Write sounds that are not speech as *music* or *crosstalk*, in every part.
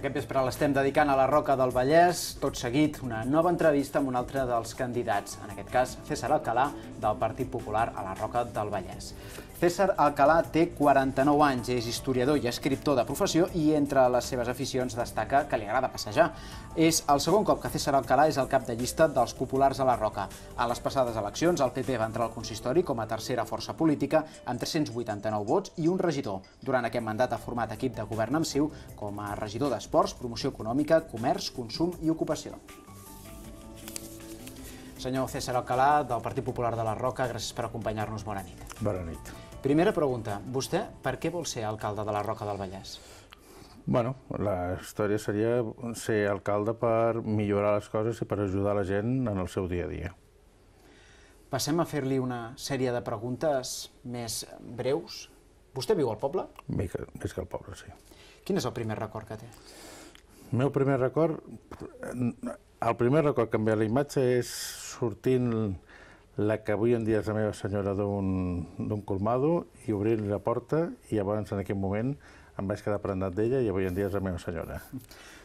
Aquest vespre l'estem dedicant a la Roca del Vallès. Tot seguit, una nova entrevista amb un altre dels candidats, en aquest cas César Alcalà, del Partit Popular a la Roca del Vallès. César Alcalà té 49 anys, és historiador i escriptor de professió i entre les seves aficions destaca que li agrada passejar. És el segon cop que César Alcalà és el cap de llista dels populars a la Roca. A les passades eleccions, el PP va entrar al consistori com a tercera força política amb 389 vots i un regidor. Durant aquest mandat ha format equip de govern amb Siu com a regidor d'Esports, Promoció Econòmica, Comerç, Consum i Ocupació. Senyor César Alcalà, del Partit Popular de la Roca, gràcies per acompanyar-nos. Bona nit. Bona nit. Primera pregunta. Vostè per què vol ser alcalde de la Roca del Vallès? Bueno, la història seria ser alcalde per millorar les coses i per ajudar la gent en el seu dia a dia. Passem a fer-li una sèrie de preguntes més breus. Vostè viu al poble? Més que, al poble, sí. Quin és el primer record que té? El meu primer record... El primer record que em ve a la imatge és sortint la que avui en dia és la meva senyora d'un colmado i obrir-li la porta i llavors en aquell moment em vaig quedar prendat d'ella i avui en dia és la meva senyora.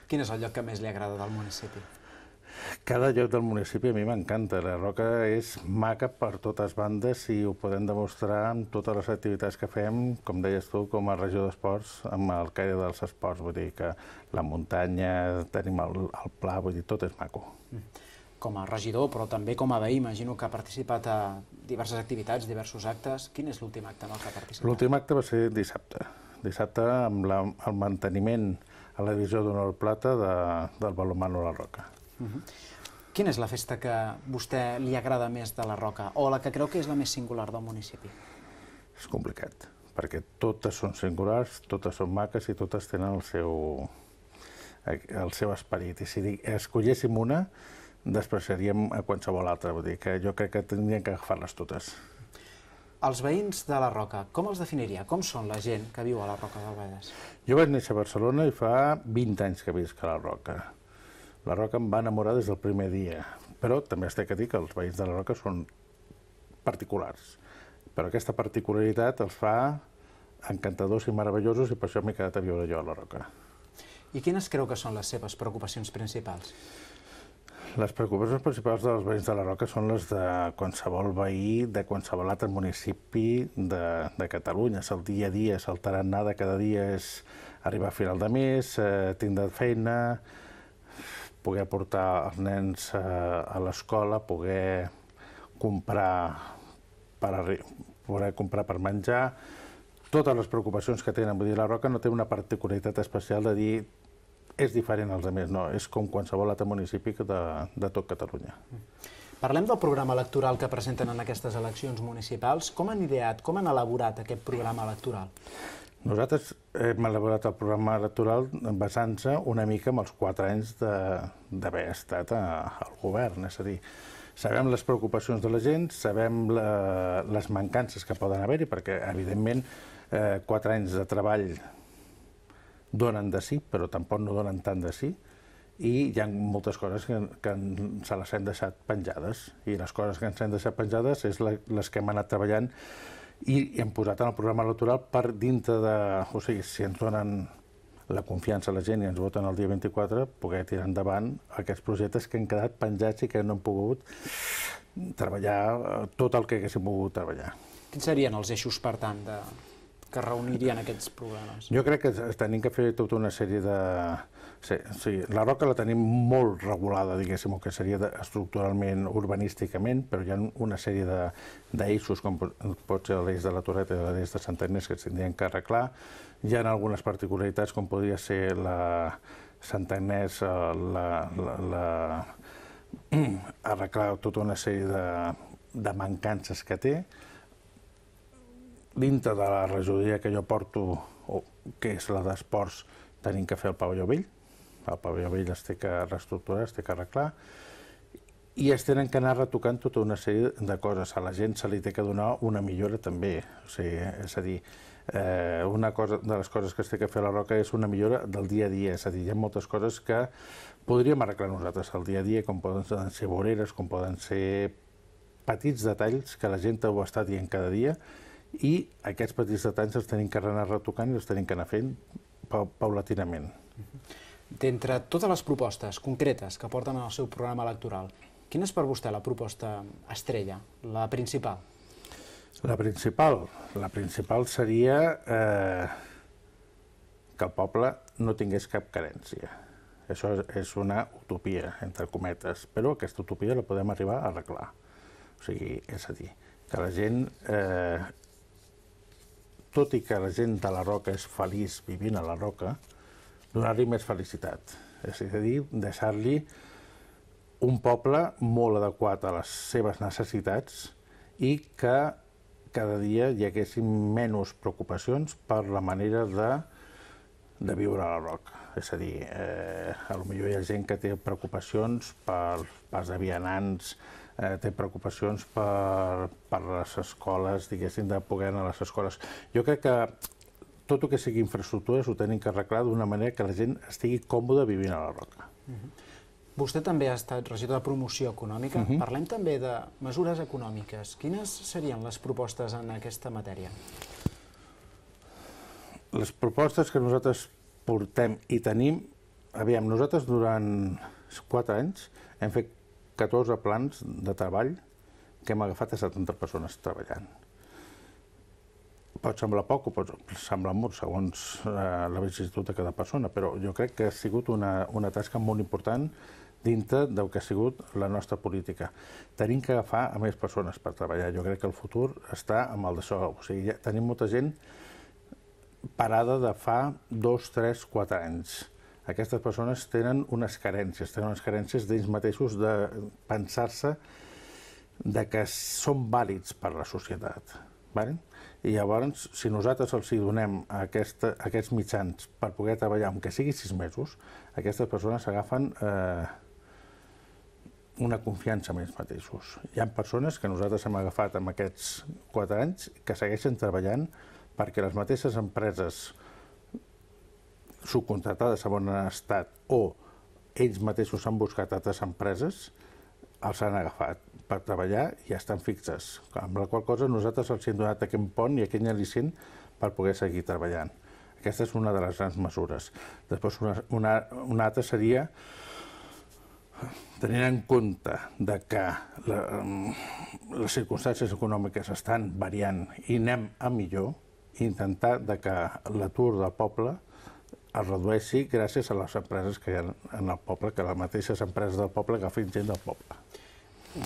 Quin és el lloc que més li agrada del municipi? Cada lloc del municipi a mi m'encanta. La Roca és maca per totes bandes i ho podem demostrar amb totes les activitats que fem, com deies tu, com a regió d'esports, amb el caire dels esports, vull dir que la muntanya, tenim el, el pla, vull dir, tot és maco. Mm com a regidor, però també com a veí, imagino que ha participat a diverses activitats, diversos actes. Quin és l'últim acte en el que ha participat? L'últim acte va ser dissabte. Dissabte amb la, el manteniment a la divisió d'honor plata de, del balonmano La Roca. Uh mhm. -huh. Quina és la festa que vostè li agrada més de La Roca o la que creu que és la més singular del municipi? És complicat, perquè totes són singulars, totes són maques i totes tenen el seu, el seu esperit. I si escolléssim una, despreciaríem a qualsevol altra. Vull dir que jo crec que tindríem que agafar-les totes. Els veïns de la Roca, com els definiria? Com són la gent que viu a la Roca del Vallès? Jo vaig néixer a Barcelona i fa 20 anys que visc a la Roca. La Roca em va enamorar des del primer dia, però també es té que dir que els veïns de la Roca són particulars. Però aquesta particularitat els fa encantadors i meravellosos i per això m'he quedat a viure jo a la Roca. I quines creu que són les seves preocupacions principals? Les preocupacions principals dels veïns de la Roca són les de qualsevol veí, de qualsevol altre municipi de, de Catalunya. És el dia a dia, és el tarannà de cada dia, és arribar a final de mes, eh, tindre feina, poder portar els nens eh, a l'escola, poder comprar per, poder comprar per menjar, totes les preocupacions que tenen. Vull dir, la Roca no té una particularitat especial de dir és diferent als altres, no? És com qualsevol altre municipi de, de tot Catalunya. Mm. Parlem del programa electoral que presenten en aquestes eleccions municipals. Com han ideat, com han elaborat aquest programa electoral? Nosaltres hem elaborat el programa electoral basant-se una mica en els quatre anys d'haver estat a, al govern, és a dir, sabem les preocupacions de la gent, sabem la, les mancances que poden haver-hi, perquè, evidentment, eh, quatre anys de treball donen de sí, però tampoc no donen tant de sí, i hi ha moltes coses que, que se les hem deixat penjades, i les coses que ens hem deixat penjades és la, les que hem anat treballant i hem posat en el programa electoral per dintre de... O sigui, si ens donen la confiança a la gent i ens voten el dia 24, poder tirar endavant aquests projectes que han quedat penjats i que no han pogut treballar eh, tot el que haguéssim pogut treballar. Quins serien els eixos, per tant, de, que reunirien aquests problemes? Jo crec que tenim que fer tota una sèrie de... Sí, sí, la roca la tenim molt regulada, diguéssim, que seria de, estructuralment, urbanísticament, però hi ha una sèrie d'eixos, com pot ser l'eix de la Torreta i l'eix de Sant Agnès, que s'haurien que arreglar. Hi ha algunes particularitats, com podria ser la Sant Agnès, eh, la, la, la, *clears throat* arreglar tota una sèrie de, de mancances que té, dintre de la regidoria que jo porto, que és la d'esports, tenim que fer el pavelló vell, el pavelló vell es té que reestructurar, es té que arreglar, i es tenen que anar retocant tota una sèrie de coses. A la gent se li té que donar una millora també, o sigui, és a dir, eh, una cosa, de les coses que es té que fer a la Roca és una millora del dia a dia, és a dir, hi ha moltes coses que podríem arreglar nosaltres al dia a dia, com poden ser voreres, com poden ser petits detalls que la gent ho està dient cada dia, i aquests petits detalls els tenim que anar retocant i els tenim que anar fent pa paulatinament. D'entre totes les propostes concretes que porten al seu programa electoral, quina és per vostè la proposta estrella, la principal? La principal? La principal seria eh, que el poble no tingués cap carència. Això és una utopia, entre cometes, però aquesta utopia la podem arribar a arreglar. O sigui, és a dir, que la gent eh, tot i que la gent de la Roca és feliç vivint a la Roca, donar-li més felicitat. És a dir, deixar-li un poble molt adequat a les seves necessitats i que cada dia hi haguessin menys preocupacions per la manera de, de viure a la roca. És a dir, eh, a lo millor hi ha gent que té preocupacions per pas de vianants, eh, té preocupacions per, per les escoles, diguéssim, de poder anar a les escoles. Jo crec que tot el que sigui infraestructures ho tenim que arreglar d'una manera que la gent estigui còmoda vivint a la roca. Uh mhm. -huh. Vostè també ha estat regidor de promoció econòmica. Uh mhm. -huh. Parlem també de mesures econòmiques. Quines serien les propostes en aquesta matèria? Les propostes que nosaltres portem i tenim, aviam, nosaltres durant quatre anys hem fet 14 plans de treball que hem agafat a 70 persones treballant. Pot semblar poc o pot semblar molt, segons eh, la vicissitud de cada persona, però jo crec que ha sigut una, una tasca molt important dintre del que ha sigut la nostra política. Tenim que agafar a més persones per treballar. Jo crec que el futur està amb el d'això. O sigui, ja tenim molta gent parada de fa dos, tres, quatre anys aquestes persones tenen unes carències, tenen unes carències d'ells mateixos de pensar-se de que són vàlids per la societat. Vale? I llavors, si nosaltres els hi donem aquesta, aquests mitjans per poder treballar, que sigui sis mesos, aquestes persones agafen eh, una confiança en ells mateixos. Hi ha persones que nosaltres hem agafat amb aquests quatre anys que segueixen treballant perquè les mateixes empreses subcontratades a bon estat o ells mateixos han buscat altres empreses, els han agafat per treballar i ja estan fixes, amb la qual cosa nosaltres els hem donat aquest pont i aquest al·licient per poder seguir treballant. Aquesta és una de les grans mesures. Després una, una, una altra seria tenir en compte de que la, mm, les circumstàncies econòmiques estan variant i anem a millor, intentar de que l'atur del poble es redueixi gràcies a les empreses que hi ha en el poble, que les mateixes empreses del poble agafin gent del poble.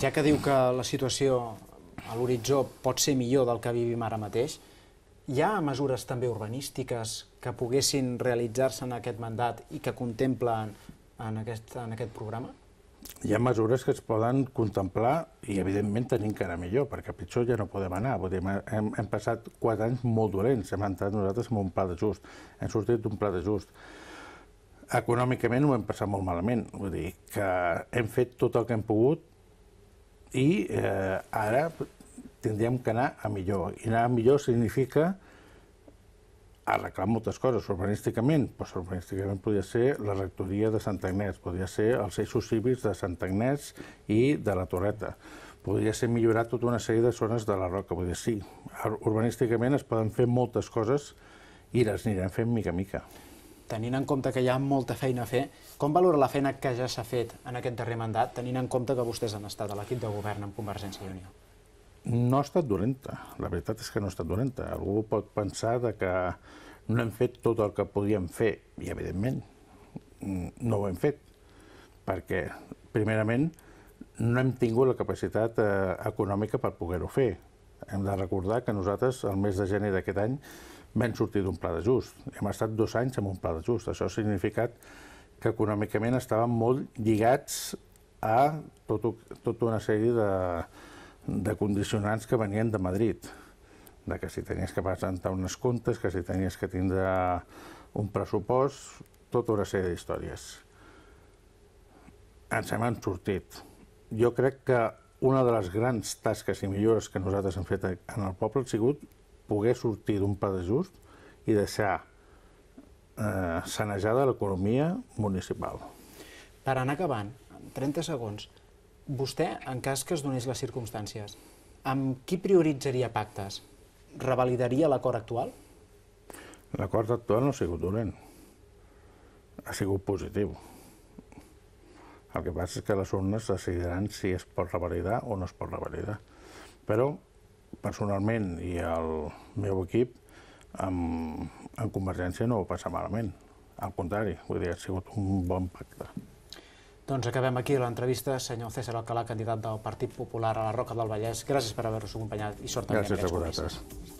Ja que diu que la situació a l'horitzó pot ser millor del que vivim ara mateix, hi ha mesures també urbanístiques que poguessin realitzar-se en aquest mandat i que contemplen en aquest, en aquest programa? hi ha mesures que es poden contemplar i, evidentment, tenir encara millor, perquè pitjor ja no podem anar. Vull dir, hem, hem passat quatre anys molt dolents, hem entrat nosaltres en un pla d'ajust, just, hem sortit d'un pla d'ajust. Econòmicament ho hem passat molt malament, vull dir, que hem fet tot el que hem pogut i eh, ara tindríem que anar a millor. I anar a millor significa arreglar moltes coses urbanísticament, però doncs, urbanísticament podria ser la rectoria de Sant Agnès, podria ser els eixos cívics de Sant Agnès i de la Torreta, podria ser millorar tota una sèrie de zones de la Roca, podria sí, urbanísticament es poden fer moltes coses i les anirem fent mica a mica. Tenint en compte que hi ha molta feina a fer, com valora la feina que ja s'ha fet en aquest darrer mandat, tenint en compte que vostès han estat a l'equip de govern amb Convergència i Unió? No ha estat dolenta, la veritat és que no ha estat dolenta. Algú pot pensar de que no hem fet tot el que podíem fer, i evidentment no ho hem fet, perquè primerament no hem tingut la capacitat eh, econòmica per poder-ho fer. Hem de recordar que nosaltres, el mes de gener d'aquest any, vam sortir d'un pla d'ajust. Hem estat dos anys amb un pla d'ajust. Això ha significat que econòmicament estàvem molt lligats a tot, tota una sèrie de, de condicionants que venien de Madrid, de que si tenies que presentar unes comptes, que si tenies que tindre un pressupost, tota una sèrie d'històries. Ens hem sortit. Jo crec que una de les grans tasques i millores que nosaltres hem fet en el poble ha sigut poder sortir d'un pas de just i deixar eh, sanejada l'economia municipal. Per anar acabant, 30 segons, Vostè, en cas que es donés les circumstàncies, amb qui prioritzaria pactes? Revalidaria l'acord actual? L'acord actual no ha sigut dolent. Ha sigut positiu. El que passa és que les urnes decidiran si es pot revalidar o no es pot revalidar. Però, personalment i el meu equip, amb, en Convergència no ho passa malament. Al contrari, vull dir, ha sigut un bon pacte. Doncs acabem aquí l'entrevista. Senyor César Alcalà, candidat del Partit Popular a la Roca del Vallès, gràcies per haver-nos acompanyat i sort també. Gràcies a vosaltres.